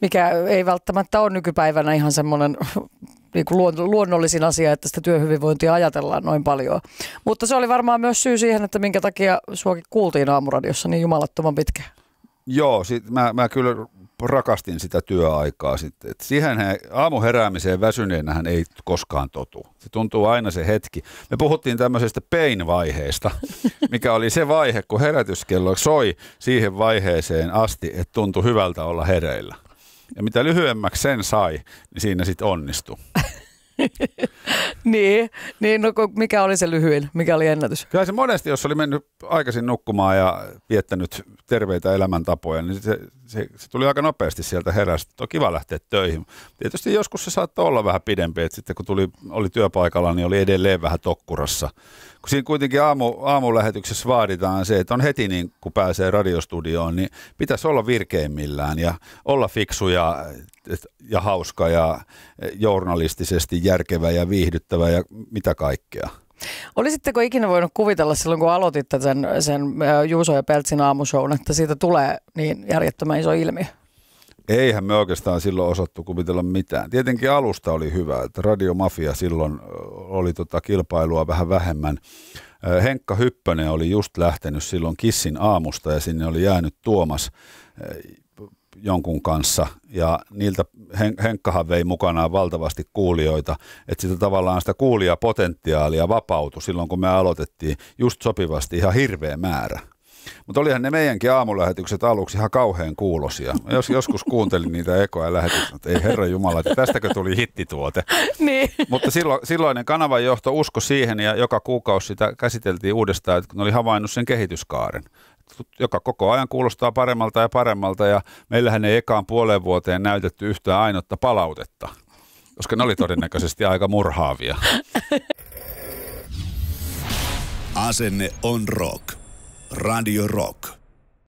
mikä ei välttämättä ole nykypäivänä ihan semmoinen niin kuin luonnollisin asia, että sitä työhyvinvointia ajatellaan noin paljon. Mutta se oli varmaan myös syy siihen, että minkä takia suokin kuultiin aamuradiossa niin jumalattoman pitkään. Joo, sit mä, mä kyllä rakastin sitä työaikaa. Sitten. Et siihen aamuheräämiseen väsyneenähän ei koskaan totu. Se tuntuu aina se hetki. Me puhuttiin tämmöisestä pain-vaiheesta, mikä oli se vaihe, kun herätyskello soi siihen vaiheeseen asti, että tuntui hyvältä olla hereillä. Ja mitä lyhyemmäksi sen sai, niin siinä sitten onnistui. niin, niin no, mikä oli se lyhyin, mikä oli ennätys? Kyllä se monesti, jos oli mennyt aikaisin nukkumaan ja viettänyt terveitä elämäntapoja, niin se, se, se tuli aika nopeasti sieltä herästä. On kiva lähteä töihin. Tietysti joskus se saattoi olla vähän pidempi, että sitten kun tuli, oli työpaikalla, niin oli edelleen vähän tokkurassa. Kun siinä kuitenkin aamu, aamulähetyksessä vaaditaan se, että on heti niin, kun pääsee radiostudioon, niin pitäisi olla virkeimmillään ja olla fiksuja ja hauska ja e, journalistisesti järkevä ja viihdyttävä ja mitä kaikkea. Olisitteko ikinä voinut kuvitella silloin, kun aloititte sen, sen e, Juuso ja Peltsin aamushown, että siitä tulee niin järjettömän iso ilmiö? Eihän me oikeastaan silloin osattu kuvitella mitään. Tietenkin alusta oli hyvä, että Radiomafia silloin oli tota kilpailua vähän vähemmän. Henkka Hyppönen oli just lähtenyt silloin Kissin aamusta ja sinne oli jäänyt Tuomas jonkun kanssa ja niiltä Hen- Henkkahan vei mukanaan valtavasti kuulijoita, että sitä tavallaan sitä kuulijapotentiaalia vapautui silloin, kun me aloitettiin just sopivasti ihan hirveä määrä. Mutta olihan ne meidänkin aamulähetykset aluksi ihan kauhean kuulosia. Jos joskus kuuntelin niitä ekoja lähetyksiä, että ei herra Jumala, että tästäkö tuli hittituote. Niin. Mutta silloin, silloinen kanavan johto usko siihen ja joka kuukausi sitä käsiteltiin uudestaan, että kun oli havainnut sen kehityskaaren joka koko ajan kuulostaa paremmalta ja paremmalta ja meillähän ei ekaan puoleen vuoteen näytetty yhtään ainotta palautetta, koska ne oli todennäköisesti aika murhaavia. Asenne on rock. Radio Rock.